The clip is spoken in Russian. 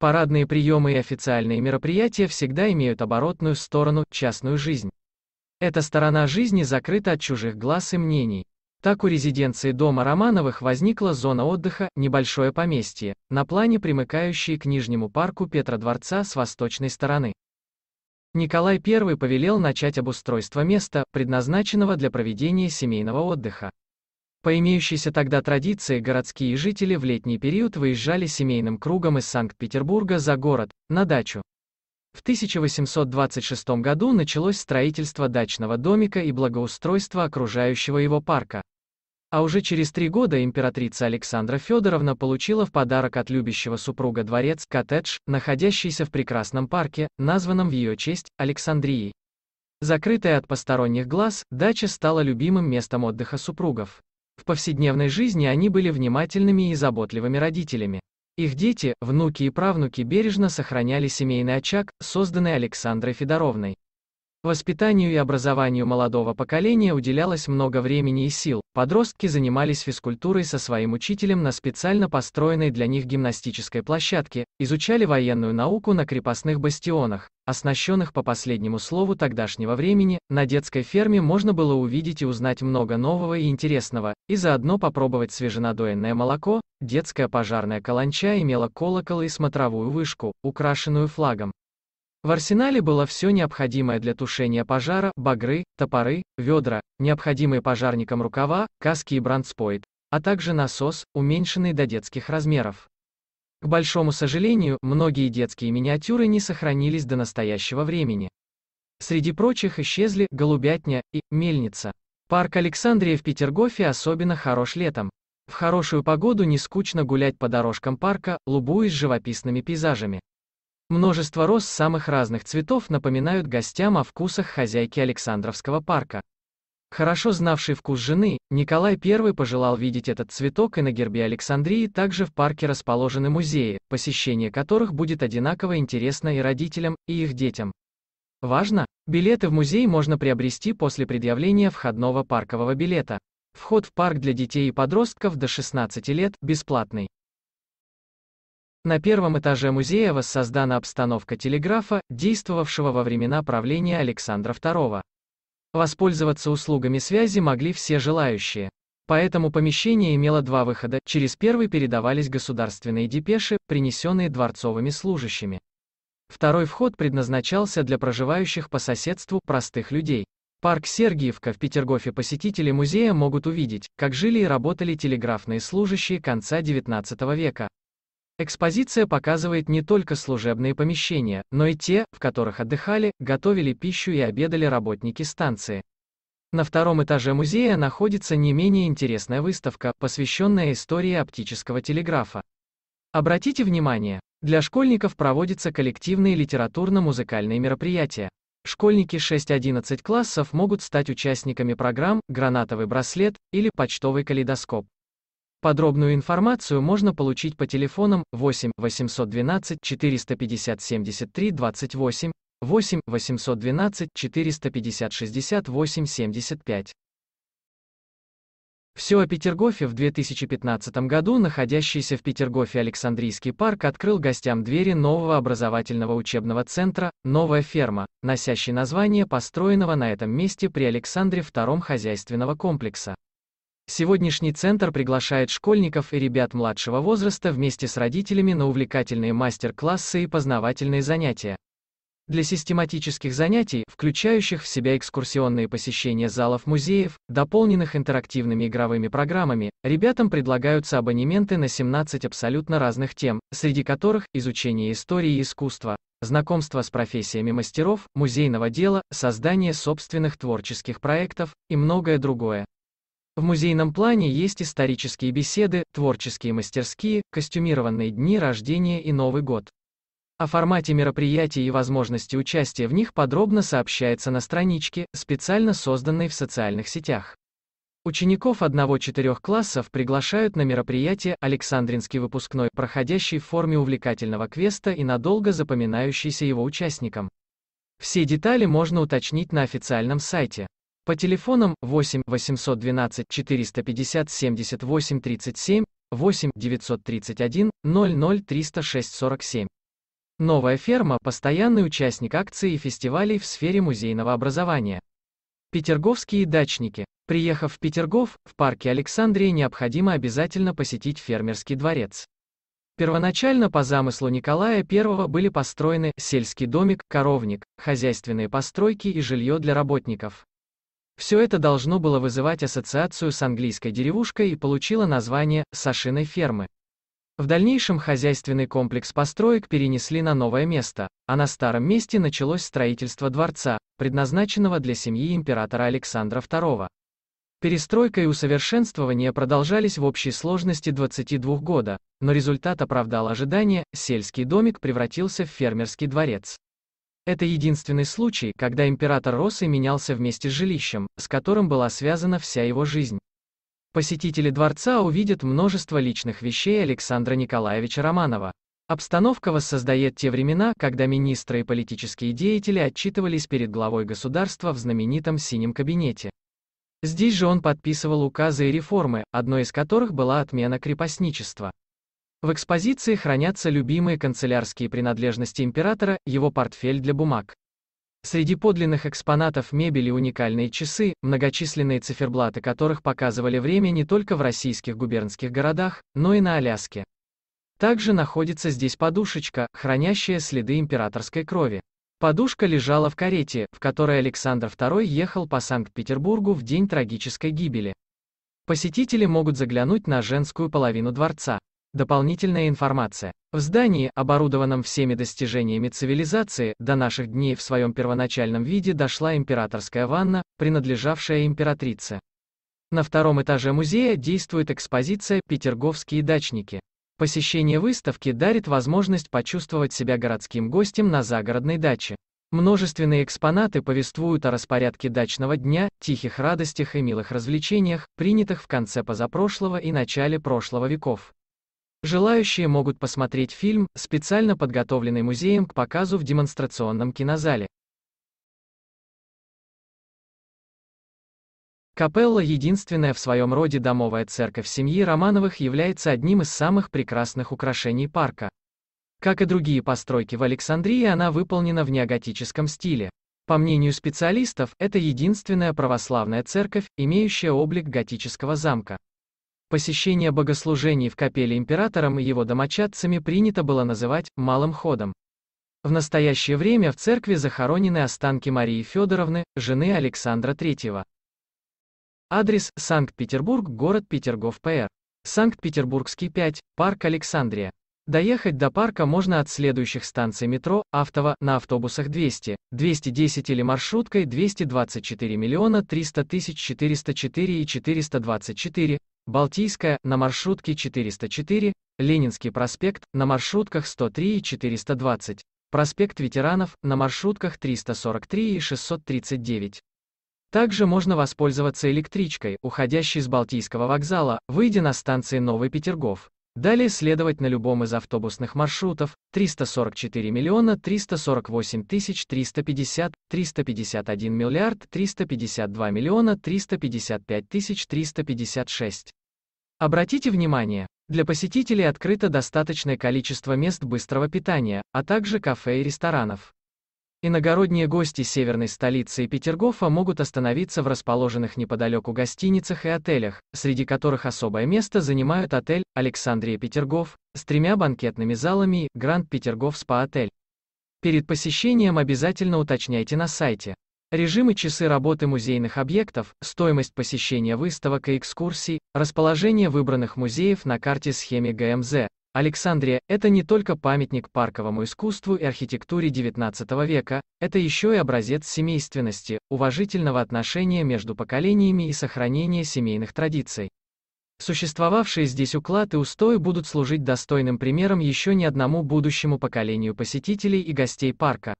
Парадные приемы и официальные мероприятия всегда имеют оборотную сторону, частную жизнь. Эта сторона жизни закрыта от чужих глаз и мнений. Так у резиденции дома Романовых возникла зона отдыха, небольшое поместье, на плане примыкающее к Нижнему парку Петра-Дворца с восточной стороны. Николай I повелел начать обустройство места, предназначенного для проведения семейного отдыха. По имеющейся тогда традиции городские жители в летний период выезжали семейным кругом из Санкт-Петербурга за город, на дачу. В 1826 году началось строительство дачного домика и благоустройство окружающего его парка. А уже через три года императрица Александра Федоровна получила в подарок от любящего супруга дворец «Коттедж», находящийся в прекрасном парке, названном в ее честь Александрией. Закрытая от посторонних глаз, дача стала любимым местом отдыха супругов повседневной жизни они были внимательными и заботливыми родителями. Их дети, внуки и правнуки бережно сохраняли семейный очаг, созданный Александрой Федоровной. Воспитанию и образованию молодого поколения уделялось много времени и сил, подростки занимались физкультурой со своим учителем на специально построенной для них гимнастической площадке, изучали военную науку на крепостных бастионах, оснащенных по последнему слову тогдашнего времени, на детской ферме можно было увидеть и узнать много нового и интересного, и заодно попробовать свеженадоенное молоко, детская пожарная каланча имела колокол и смотровую вышку, украшенную флагом. В арсенале было все необходимое для тушения пожара, багры, топоры, ведра, необходимые пожарникам рукава, каски и брандспойт, а также насос, уменьшенный до детских размеров. К большому сожалению, многие детские миниатюры не сохранились до настоящего времени. Среди прочих исчезли голубятня и мельница. Парк Александрия в Петергофе особенно хорош летом. В хорошую погоду не скучно гулять по дорожкам парка, лубуясь живописными пейзажами. Множество роз самых разных цветов напоминают гостям о вкусах хозяйки Александровского парка. Хорошо знавший вкус жены, Николай I пожелал видеть этот цветок и на гербе Александрии также в парке расположены музеи, посещение которых будет одинаково интересно и родителям, и их детям. Важно! Билеты в музей можно приобрести после предъявления входного паркового билета. Вход в парк для детей и подростков до 16 лет бесплатный. На первом этаже музея воссоздана обстановка телеграфа, действовавшего во времена правления Александра II. Воспользоваться услугами связи могли все желающие. Поэтому помещение имело два выхода, через первый передавались государственные депеши, принесенные дворцовыми служащими. Второй вход предназначался для проживающих по соседству простых людей. Парк Сергиевка в Петергофе посетители музея могут увидеть, как жили и работали телеграфные служащие конца XIX века. Экспозиция показывает не только служебные помещения, но и те, в которых отдыхали, готовили пищу и обедали работники станции. На втором этаже музея находится не менее интересная выставка, посвященная истории оптического телеграфа. Обратите внимание, для школьников проводятся коллективные литературно-музыкальные мероприятия. Школьники 6-11 классов могут стать участниками программ «Гранатовый браслет» или «Почтовый калейдоскоп». Подробную информацию можно получить по телефонам 8 812 450 73 28, 8 812 450 68 75. Все о Петергофе в 2015 году находящийся в Петергофе Александрийский парк открыл гостям двери нового образовательного учебного центра «Новая ферма», носящий название построенного на этом месте при Александре II хозяйственного комплекса. Сегодняшний центр приглашает школьников и ребят младшего возраста вместе с родителями на увлекательные мастер-классы и познавательные занятия. Для систематических занятий, включающих в себя экскурсионные посещения залов музеев, дополненных интерактивными игровыми программами, ребятам предлагаются абонементы на 17 абсолютно разных тем, среди которых изучение истории и искусства, знакомство с профессиями мастеров, музейного дела, создание собственных творческих проектов и многое другое. В музейном плане есть исторические беседы, творческие мастерские, костюмированные дни рождения и Новый год. О формате мероприятий и возможности участия в них подробно сообщается на страничке, специально созданной в социальных сетях. Учеников одного-четырех классов приглашают на мероприятие «Александринский выпускной», проходящий в форме увлекательного квеста и надолго запоминающийся его участникам. Все детали можно уточнить на официальном сайте. По телефонам 8 812 450 78 37, 8 931 00 306 47. Новая ферма – постоянный участник акций и фестивалей в сфере музейного образования. Петерговские дачники. Приехав в Петергоф, в парке Александрия необходимо обязательно посетить фермерский дворец. Первоначально по замыслу Николая I были построены сельский домик, коровник, хозяйственные постройки и жилье для работников. Все это должно было вызывать ассоциацию с английской деревушкой и получило название «Сашиной фермы». В дальнейшем хозяйственный комплекс построек перенесли на новое место, а на старом месте началось строительство дворца, предназначенного для семьи императора Александра II. Перестройка и усовершенствование продолжались в общей сложности 22 года, но результат оправдал ожидания, сельский домик превратился в фермерский дворец. Это единственный случай, когда император рос и менялся вместе с жилищем, с которым была связана вся его жизнь. Посетители дворца увидят множество личных вещей Александра Николаевича Романова. Обстановка воссоздает те времена, когда министры и политические деятели отчитывались перед главой государства в знаменитом «синем кабинете». Здесь же он подписывал указы и реформы, одной из которых была отмена крепостничества. В экспозиции хранятся любимые канцелярские принадлежности императора, его портфель для бумаг. Среди подлинных экспонатов мебели уникальные часы, многочисленные циферблаты которых показывали время не только в российских губернских городах, но и на Аляске. Также находится здесь подушечка, хранящая следы императорской крови. Подушка лежала в карете, в которой Александр II ехал по Санкт-Петербургу в день трагической гибели. Посетители могут заглянуть на женскую половину дворца. Дополнительная информация. В здании, оборудованном всеми достижениями цивилизации, до наших дней в своем первоначальном виде дошла императорская ванна, принадлежавшая императрице. На втором этаже музея действует экспозиция «Петерговские дачники». Посещение выставки дарит возможность почувствовать себя городским гостем на загородной даче. Множественные экспонаты повествуют о распорядке дачного дня, тихих радостях и милых развлечениях, принятых в конце позапрошлого и начале прошлого веков. Желающие могут посмотреть фильм, специально подготовленный музеем к показу в демонстрационном кинозале. Капелла, единственная в своем роде домовая церковь семьи Романовых, является одним из самых прекрасных украшений парка. Как и другие постройки в Александрии, она выполнена в неоготическом стиле. По мнению специалистов, это единственная православная церковь, имеющая облик готического замка. Посещение богослужений в капеле императором и его домочадцами принято было называть «малым ходом». В настоящее время в церкви захоронены останки Марии Федоровны, жены Александра III. Адрес – Санкт-Петербург, город Петергоф ПР. Санкт-Петербургский 5, парк Александрия. Доехать до парка можно от следующих станций метро, автово, на автобусах 200, 210 или маршруткой 224 миллиона 300 тысяч 404 и 424, Балтийская на маршрутке 404, Ленинский проспект на маршрутках 103 и 420, проспект ветеранов на маршрутках 343 и 639. Также можно воспользоваться электричкой, уходящей с Балтийского вокзала, выйдя на станции Новый Петергоф. Далее следовать на любом из автобусных маршрутов 344 миллиона 348 тысяч 350, 351 миллиард 352 миллиона 355 тысяч 356. Обратите внимание, для посетителей открыто достаточное количество мест быстрого питания, а также кафе и ресторанов. Иногородние гости северной столицы и Петергофа могут остановиться в расположенных неподалеку гостиницах и отелях, среди которых особое место занимают отель «Александрия Петергоф» с тремя банкетными залами и «Гранд Петергоф Спа-отель». Перед посещением обязательно уточняйте на сайте, Режимы, часы работы музейных объектов, стоимость посещения выставок и экскурсий, расположение выбранных музеев на карте схеме ГМЗ. Александрия – это не только памятник парковому искусству и архитектуре XIX века, это еще и образец семейственности, уважительного отношения между поколениями и сохранения семейных традиций. Существовавшие здесь уклад и устои будут служить достойным примером еще не одному будущему поколению посетителей и гостей парка.